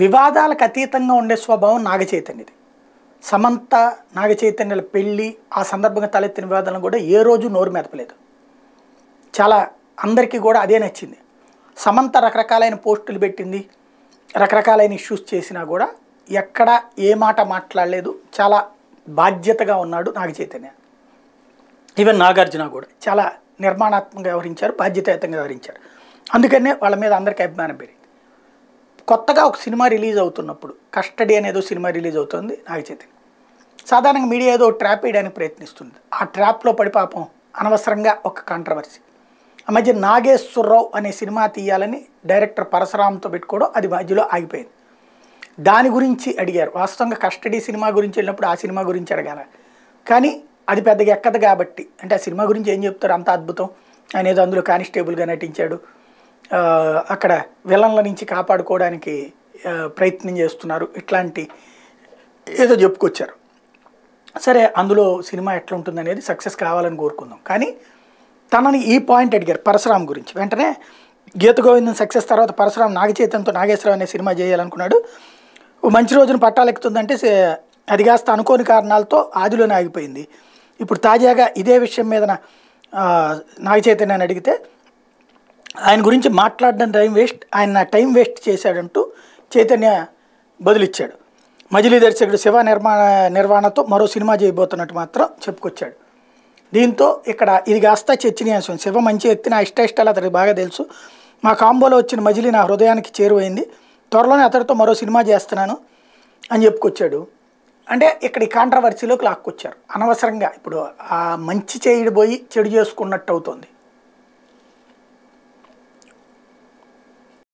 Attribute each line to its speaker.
Speaker 1: వివాదాలకు అతీతంగా ఉండే స్వభావం నాగచైతన్యది సమంత నాగచైతన్యుల పెళ్ళి ఆ సందర్భంగా తలెత్తిన వివాదాలను కూడా ఏ రోజు నోరు మెదపలేదు చాలా అందరికీ కూడా అదే నచ్చింది సమంత రకరకాలైన పోస్టులు పెట్టింది రకరకాలైన ఇష్యూస్ చేసినా కూడా ఎక్కడ ఏ మాట మాట్లాడలేదు చాలా బాధ్యతగా ఉన్నాడు నాగచైతన్య
Speaker 2: ఈవెన్ నాగార్జున కూడా
Speaker 1: చాలా నిర్మాణాత్మకంగా వ్యవహరించారు బాధ్యతాయుతంగా వ్యవహరించారు అందుకనే వాళ్ళ మీద అందరికీ అభిమానం పెరిగింది కొత్తగా ఒక సినిమా రిలీజ్ అవుతున్నప్పుడు కస్టడీ అనేదో సినిమా రిలీజ్ అవుతుంది నాగ చైతన్య సాధారణంగా మీడియా ఏదో ట్రాప్ వేయడానికి ప్రయత్నిస్తుంది ఆ ట్రాప్లో పడి పాపం అనవసరంగా ఒక కాంట్రవర్సీ ఆ మధ్య నాగేశ్వరరావు అనే సినిమా తీయాలని డైరెక్టర్ పరశురామ్తో పెట్టుకోవడం అది మధ్యలో ఆగిపోయింది దాని గురించి అడిగారు వాస్తవంగా కస్టడీ సినిమా గురించి వెళ్ళినప్పుడు ఆ సినిమా గురించి అడగాల కానీ అది పెద్దగా ఎక్కదు కాబట్టి అంటే ఆ సినిమా గురించి ఏం చెప్తారు అంత అద్భుతం ఆయన ఏదో అందులో కానిస్టేబుల్గా నటించాడు అక్కడ విలన్ల నుంచి కాపాడుకోవడానికి ప్రయత్నం చేస్తున్నారు ఇట్లాంటి ఏదో చెప్పుకొచ్చారు సరే అందులో సినిమా ఎట్లా ఉంటుంది అనేది సక్సెస్ కావాలని కోరుకుందాం కానీ తనని ఈ పాయింట్ అడిగారు పరశురామ్ గురించి వెంటనే గీత గోవిందం సక్సెస్ తర్వాత పరశురామ్ నాగచైతన్యంతో నాగేశ్వరం అనే సినిమా చేయాలనుకున్నాడు మంచి రోజున పట్టాలెక్కుతుందంటే అది కాస్త అనుకోని కారణాలతో ఆదిలోనే ఆగిపోయింది ఇప్పుడు తాజాగా ఇదే విషయం మీద నాగచైతన్యాన్ని అడిగితే ఆయన గురించి మాట్లాడడం టైం వేస్ట్ ఆయన నా టైం వేస్ట్ చేశాడంటూ చైతన్య బదులిచ్చాడు మజిలీ దర్శకుడు శివ నిర్మాణ నిర్వహణతో మరో సినిమా చేయబోతున్నట్టు మాత్రం చెప్పుకొచ్చాడు దీంతో ఇక్కడ ఇది కాస్త చర్చనీయాంశం శివ మంచి వ్యక్తి నా ఇష్టాలు అతడికి బాగా తెలుసు మా కాంబోలో వచ్చిన మజిలీ నా హృదయానికి చేరువైంది త్వరలోనే అతడితో మరో సినిమా చేస్తున్నాను అని చెప్పుకొచ్చాడు అంటే ఇక్కడ ఈ కాంట్రవర్సీలోకి లాక్కొచ్చారు అనవసరంగా ఇప్పుడు ఆ మంచి చేయడిపోయి చెడు చేసుకున్నట్టు అవుతుంది